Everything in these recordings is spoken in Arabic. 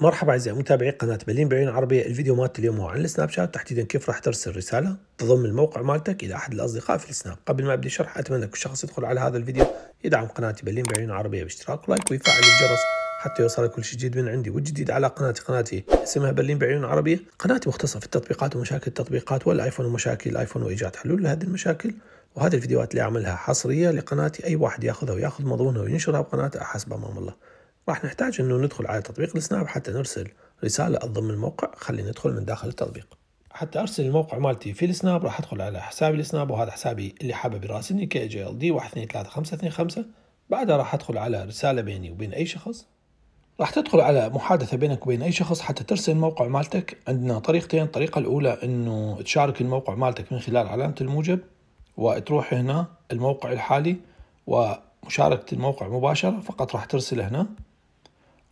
مرحبا اعزائي متابعي قناه بلين بعين عربيه الفيديو مالت اليوم هو عن السناب شات تحديدا كيف راح ترسل رساله تضم الموقع مالتك الى احد الاصدقاء في السناب قبل ما ابدا الشرح اتمنى كل شخص يدخل على هذا الفيديو يدعم قناتي بلين بعين عربيه باشتراك ولايك ويفعل الجرس حتى يوصلك كل شيء جديد من عندي والجديد على قناتي قناتي اسمها بلين بعيون عربيه قناتي مختصه في التطبيقات ومشاكل التطبيقات والايفون ومشاكل الايفون وايجاد حلول لهذه المشاكل وهذه الفيديوهات اللي اعملها حصريه لقناتي اي واحد ياخذها وياخذ مضمونها وينشرها بقناته حسب امام الله راح نحتاج انه ندخل على تطبيق السناب حتى نرسل رسالة تضم الموقع خلينا ندخل من داخل التطبيق حتى ارسل الموقع مالتي في السناب راح ادخل على حسابي السناب وهذا حسابي اللي حابب يراسلني كي جي ال دي 123525 بعدها راح ادخل على رسالة بيني وبين اي شخص راح تدخل على محادثة بينك وبين أي شخص حتى ترسل الموقع مالتك عندنا طريقتين الطريقة الأولى أنه تشارك الموقع مالتك من خلال علامة الموجب وتروح هنا الموقع الحالي ومشاركة الموقع مباشرة فقط راح ترسل هنا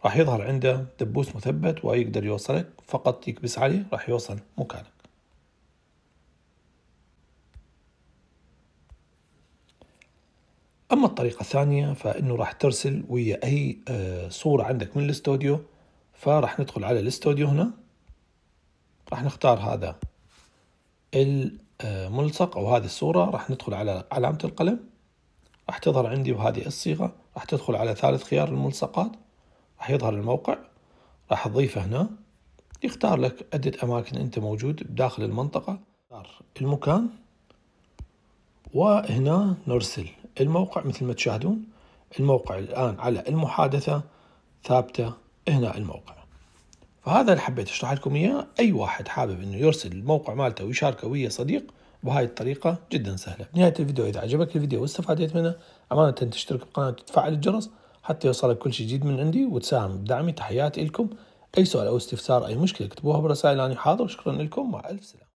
راح يظهر عنده دبوس مثبت ويقدر يوصلك فقط يكبس عليه راح يوصل مكانك أما الطريقة الثانية فإنه راح ترسل ويا أي آه، صورة عندك من الاستوديو فراح ندخل على الاستوديو هنا راح نختار هذا الملصق أو هذه الصورة راح ندخل على علامة القلم راح تظهر عندي بهذه الصيغة راح تدخل على ثالث خيار الملصقات راح يظهر الموقع راح تضيفه هنا يختار لك عدة أماكن أنت موجود بداخل المنطقة اختار المكان وهنا نرسل الموقع مثل ما تشاهدون الموقع الآن على المحادثة ثابتة هنا الموقع فهذا اللي حبيت اشرح لكم اياه اي واحد حابب انه يرسل الموقع مالته ويشاركه ويا صديق بهاي الطريقة جدا سهلة بنهاية الفيديو إذا عجبك الفيديو واستفاديت منه أمانة تشترك بالقناة وتفعل الجرس حتى يوصلك كل شيء جديد من عندي وتساهم بدعمي تحياتي لكم أي سؤال أو استفسار أي مشكلة اكتبوها برسائل أنا حاضر شكرا لكم مع ألف سلامة